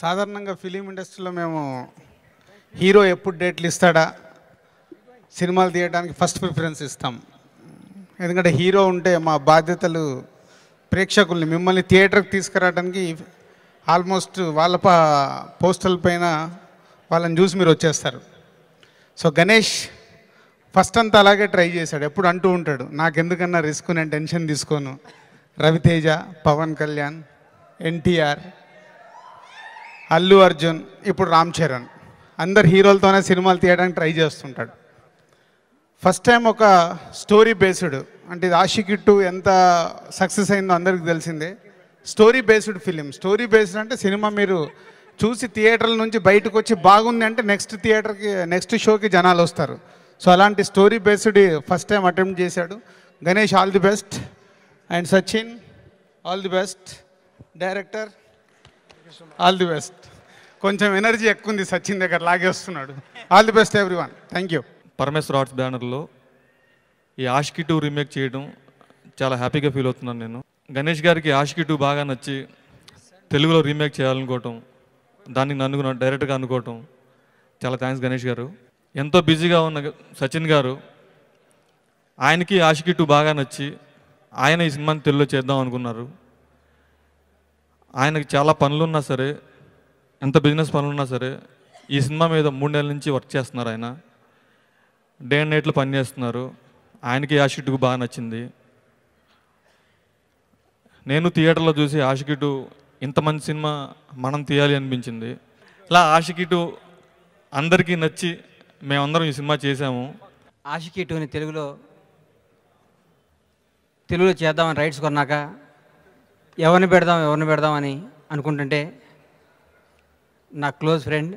సాధారణంగా ఫిలిం ఇండస్ట్రీలో మేము హీరో ఎప్పుడు డేట్లు ఇస్తాడా సినిమాలు తీయడానికి ఫస్ట్ ప్రిఫరెన్స్ ఇస్తాం ఎందుకంటే హీరో ఉంటే మా బాధ్యతలు ప్రేక్షకుల్ని మిమ్మల్ని థియేటర్కి తీసుకురావడానికి ఆల్మోస్ట్ వాళ్ళ పోస్టల్ పైన వాళ్ళని చూసి మీరు వచ్చేస్తారు సో గణేష్ ఫస్ట్ అంతా అలాగే ట్రై చేశాడు ఎప్పుడు అంటూ ఉంటాడు నాకెందుకన్నా రిస్క్ నేను టెన్షన్ తీసుకోను రవితేజ పవన్ కళ్యాణ్ ఎన్టీఆర్ అల్లు అర్జున్ ఇప్పుడు రామ్ చరణ్ అందరు హీరోలతోనే సినిమాలు తీయడానికి ట్రై చేస్తుంటాడు ఫస్ట్ టైం ఒక స్టోరీ బేస్డ్ అంటే ఇది ఇట్టు ఎంత సక్సెస్ అయిందో అందరికి తెలిసిందే story based film story based అంటే సినిమా మీరు చూసి థియేటర్ల నుంచి బయటకు వచ్చి బాగుంది అంటే నెక్స్ట్ థియేటర్కి నెక్స్ట్ షోకి జనాలు వస్తారు సో అలాంటి story based first time attempt చేశాడు Ganesh all the best and Sachin all the best director all the best కొంచెం ఎనర్జీ ఎక్కువ ఉంది సచిన్ దగ్గర లాగేస్తున్నాడు all the best everyone thank you Parameshwar Arts బ్యానర్లో ఈ ఆష్కి టూ రీమేక్ చేయడం చాలా హ్యాపీగా ఫీల్ అవుతున్నాను నేను గణేష్ గారికి ఆష్కి టూ బాగా నచ్చి తెలుగులో రీమేక్ చేయాలనుకోవటం దాన్ని నన్ను డైరెక్ట్గా అనుకోవటం చాలా థ్యాంక్స్ గణేష్ గారు ఎంతో బిజీగా ఉన్న సచిన్ గారు ఆయనకి ఆషికి టూ బాగా నచ్చి ఆయన ఈ సినిమాని తెలుగులో చేద్దాం అనుకున్నారు ఆయనకు చాలా పనులున్నా సరే ఎంత బిజినెస్ పనులున్నా సరే ఈ సినిమా మీద మూడు నెలల నుంచి వర్క్ చేస్తున్నారు ఆయన డే అండ్ నైట్లు పని చేస్తున్నారు ఆయనకి యాషిడ్కు బాగా నచ్చింది నేను థియేటర్లో చూసి ఆషికిటు ఇంత మంచి సినిమా మనం తీయాలి అనిపించింది ఇలా ఆషికిటు అందరికీ నచ్చి మేమందరం ఈ సినిమా చేసాము ఆషికిటుని తెలుగులో తెలుగులో చేద్దామని రైట్స్ కొన్నాక ఎవరిని పెడదాం ఎవరిని పెడదాం అని అనుకుంటుంటే నా క్లోజ్ ఫ్రెండ్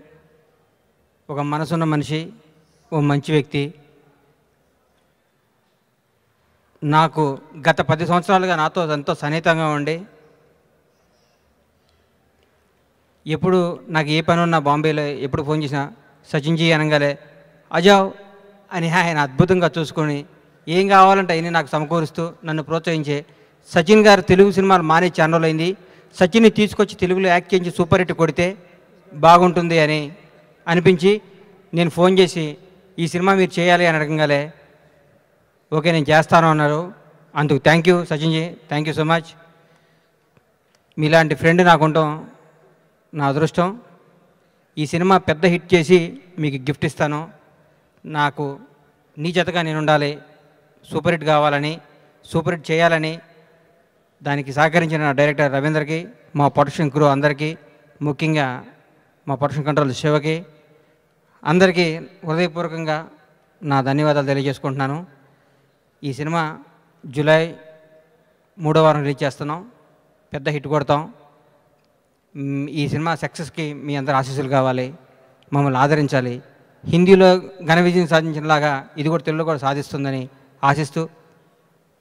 ఒక మనసున్న మనిషి ఓ మంచి వ్యక్తి నాకు గత పది సంవత్సరాలుగా నాతో ఎంతో సన్నిహితంగా ఉండి ఎప్పుడు నాకు ఏ పని ఉన్నా బాంబేలో ఎప్పుడు ఫోన్ చేసినా సచిన్జీ అనగాలే అజావ్ అని ఆయన అద్భుతంగా చూసుకొని ఏం కావాలంటే అయినా నాకు సమకూరుస్తూ నన్ను ప్రోత్సహించే సచిన్ గారు తెలుగు సినిమాలు మానే ఛానల్ అయింది సచిన్ని తీసుకొచ్చి తెలుగులో యాక్ట్ చేయించి సూపర్ హిట్ కొడితే బాగుంటుంది అని అనిపించి నేను ఫోన్ చేసి ఈ సినిమా మీరు చేయాలి అని అడగంగానే ఓకే నేను చేస్తాను అన్నారు అందుకు thank you సచిన్జీ thank you so much మీలాంటి ఫ్రెండ్ నాకు ఉండటం నా అదృష్టం ఈ సినిమా పెద్ద హిట్ చేసి మీకు గిఫ్ట్ ఇస్తాను నాకు నీ జతగా నేను ఉండాలి సూపర్ హిట్ కావాలని సూపర్ హిట్ చేయాలని దానికి సహకరించిన డైరెక్టర్ రవీందర్కి మా ప్రొడక్షన్ క్రూ అందరికీ ముఖ్యంగా మా ప్రొడక్షన్ కంట్రోల్ శివకి అందరికీ హృదయపూర్వకంగా నా ధన్యవాదాలు తెలియజేసుకుంటున్నాను ఈ సినిమా జూలై మూడో వారం రిలీజ్ చేస్తున్నాం పెద్ద హిట్ కొడతాం ఈ సినిమా సక్సెస్కి మీ అందరు ఆశీస్సులు కావాలి మమ్మల్ని ఆదరించాలి హిందీలో ఘన విజయం సాధించినలాగా ఇది కూడా తెలుగులో కూడా సాధిస్తుందని ఆశిస్తూ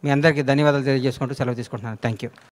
మీ అందరికీ ధన్యవాదాలు తెలియజేసుకుంటూ సెలవు తీసుకుంటున్నాను థ్యాంక్ యూ